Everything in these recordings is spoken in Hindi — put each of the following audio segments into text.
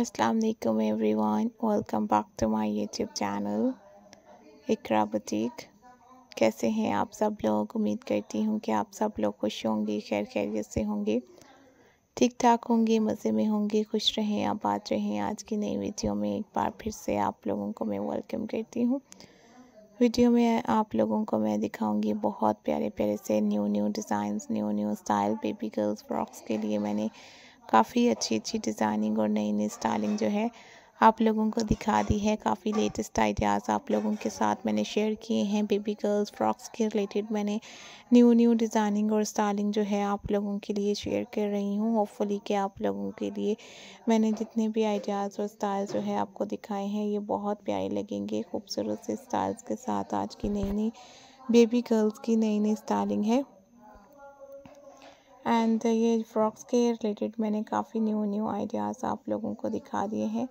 Assalamualaikum everyone welcome back to my YouTube channel Iqra boutique कैसे हैं आप सब लोग उम्मीद करती हूँ कि आप सब लोग खुश होंगे खैर खैरियत से होंगे ठीक ठाक होंगे मज़े में होंगे खुश रहें आबाद रहें आज की नई वीडियो में एक बार फिर से आप लोगों को मैं वेलकम करती हूँ वीडियो में आप लोगों को मैं दिखाऊंगी बहुत प्यारे प्यारे से new new designs new new style baby girls frocks के लिए मैंने काफ़ी अच्छी अच्छी डिज़ाइनिंग और नई नई स्टाइलिंग जो है आप लोगों को दिखा दी है काफ़ी लेटेस्ट आइडियाज़ आप लोगों के साथ मैंने शेयर किए हैं बेबी गर्ल्स फ्रॉक्स के रिलेटेड मैंने न्यू न्यू डिज़ाइनिंग और स्टाइलिंग जो है आप लोगों के लिए शेयर कर रही हूँ होपफुली कि आप लोगों के लिए मैंने जितने भी आइडियाज़ और स्टाइल जो है आपको दिखाए हैं ये बहुत प्यारे लगेंगे खूबसूरत से स्टाइल्स के साथ आज की नई नई बेबी गर्ल्स की नई नई स्टाइलिंग है एंड ये फ्रॉक्स के रिलेटेड मैंने काफ़ी न्यू न्यू आइडियाज़ आप लोगों को दिखा दिए हैं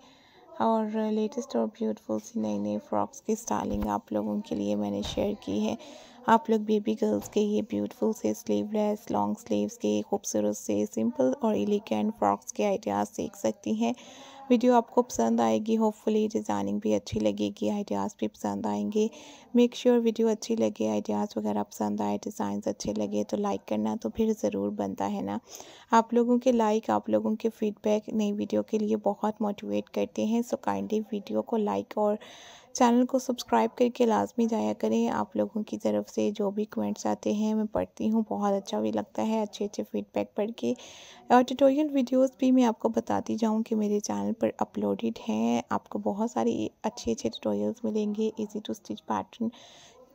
और लेटेस्ट और ब्यूटीफुल सी नई नई फ्रॉक्स की स्टाइलिंग आप लोगों के लिए मैंने शेयर की है आप लोग बेबी गर्ल्स के ये ब्यूटीफुल से स्लीवलेस लॉन्ग स्लीव्स के खूबसूरत से सिंपल और एलिगेंट फ्रॉक्स के आइडियाज़ देख सकती हैं वीडियो आपको पसंद आएगी होपफुली डिज़ाइनिंग भी अच्छी लगेगी आइडियाज़ भी पसंद आएंगे मेक श्योर sure वीडियो अच्छी लगे आइडियाज़ वगैरह पसंद आए डिज़ाइन अच्छे लगे तो लाइक करना तो फिर ज़रूर बनता है ना आप लोगों के लाइक आप लोगों के फीडबैक नई वीडियो के लिए बहुत मोटिवेट करते हैं सो काइंडली वीडियो को लाइक और चैनल को सब्सक्राइब करके लाजमी जाया करें आप लोगों की तरफ से जो भी कमेंट्स आते हैं मैं पढ़ती हूँ बहुत अच्छा भी लगता है अच्छे अच्छे फीडबैक पढ़ के और ट्यूटोरियल वीडियोस भी मैं आपको बताती जाऊँ कि मेरे चैनल पर अपलोडेड हैं आपको बहुत सारी अच्छे अच्छे ट्यूटोरियल्स मिलेंगे ईजी टू स्टिच पैटर्न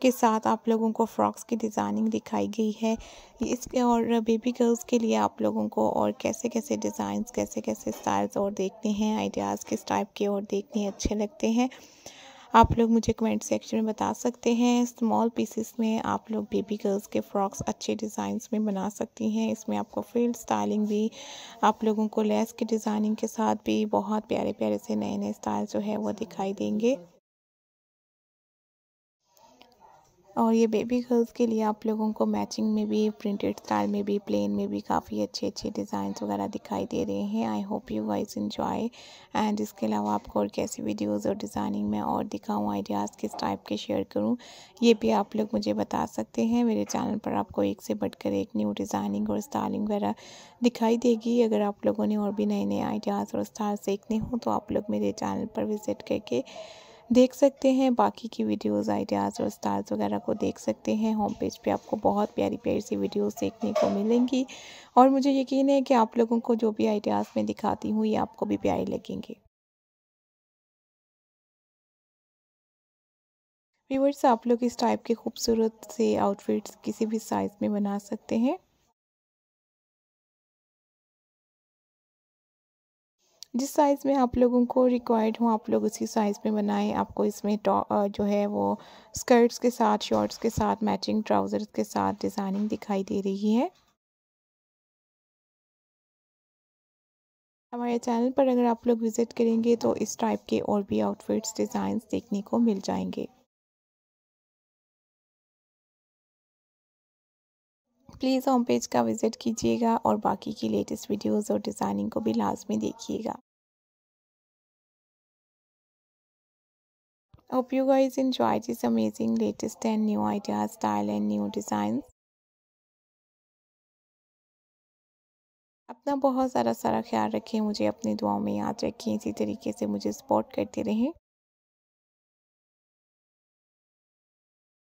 के साथ आप लोगों को फ्रॉक्स की डिज़ाइनिंग दिखाई गई है इस और बेबी गर्ल्स के लिए आप लोगों को और कैसे कैसे डिज़ाइंस कैसे कैसे स्टाइल्स और देखने हैं आइडियाज़ किस टाइप के और देखने अच्छे लगते हैं आप लोग मुझे कमेंट सेक्शन में बता सकते हैं स्मॉल पीसेस में आप लोग बेबी गर्ल्स के फ्रॉक्स अच्छे डिज़ाइन में बना सकती हैं इसमें आपको फील्ड स्टाइलिंग भी आप लोगों को लेस के डिज़ाइनिंग के साथ भी बहुत प्यारे प्यारे से नए नए स्टाइल जो है वो दिखाई देंगे और ये बेबी गर्ल्स के लिए आप लोगों को मैचिंग में भी प्रिंटेड स्टाइल में भी प्लेन में भी काफ़ी अच्छे अच्छे डिज़ाइन वगैरह दिखाई दे रहे हैं I hope you guys enjoy and इसके अलावा आपको और कैसी वीडियोस और डिज़ाइनिंग में और दिखाऊँ आइडियाज़ किस टाइप के शेयर करूँ ये भी आप लोग मुझे बता सकते हैं मेरे चैनल पर आपको एक से बढ़कर एक न्यू डिज़ाइनिंग और स्टाइलिंग वगैरह दिखाई देगी अगर आप लोगों ने और भी नए नए आइडियाज़ और स्टाइल सीखने हों तो आप लोग मेरे चैनल पर विज़िट करके देख सकते हैं बाकी की वीडियोस आइडियाज़ और स्टार्स वगैरह को देख सकते हैं होम पेज पे आपको बहुत प्यारी प्यारी सी वीडियोस देखने को मिलेंगी और मुझे यकीन है कि आप लोगों को जो भी आइडियाज़ मैं दिखाती हूँ ये आपको भी प्यारे लगेंगे व्यूवर्स आप लोग इस टाइप के खूबसूरत से आउटफिट्स किसी भी साइज़ में बना सकते हैं जिस साइज़ में आप लोगों को रिक्वायर्ड हो आप लोग उसी साइज़ में बनाएं आपको इसमें टॉ जो है वो स्कर्ट्स के साथ शॉर्ट्स के साथ मैचिंग ट्राउज़र्स के साथ डिज़ाइनिंग दिखाई दे रही है हमारे चैनल पर अगर आप लोग विज़िट करेंगे तो इस टाइप के और भी आउटफिट्स डिज़ाइंस देखने को मिल जाएंगे प्लीज़ होम पेज का विज़िट कीजिएगा और बाकी की लेटेस्ट वीडियोस और डिज़ाइनिंग को भी लाजमी देखिएगा Hope you guys enjoy this amazing latest and new idea style and new designs. अपना बहुत सारा सारा ख्याल रखें मुझे अपनी दुआओं में याद रखें इसी तरीके से मुझे सपोर्ट करते रहें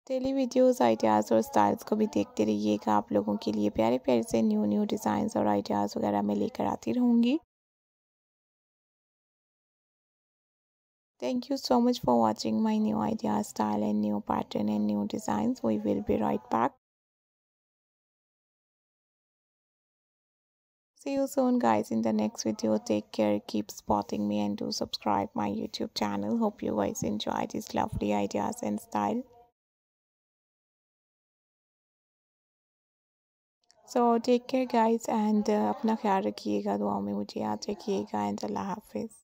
डेली वीडियोस आइडियाज़ और स्टाइल्स को भी देखते रहिएगा आप लोगों के लिए प्यारे प्यारे से न्यू न्यू डिज़ाइंस और आइडियाज़ वगैरह मैं लेकर आती रहूँगी Thank you so much for watching my new idea, style and new pattern and new designs. We will be right back. See you soon guys in the next video. Take care, keep spotting me and do subscribe my YouTube channel. Hope you guys enjoy these lovely ideas and style. So take care, guys, and apna uh, ख्याल रखिएगा Dua mein mujhe याद रखिएगा and Allah hafiz.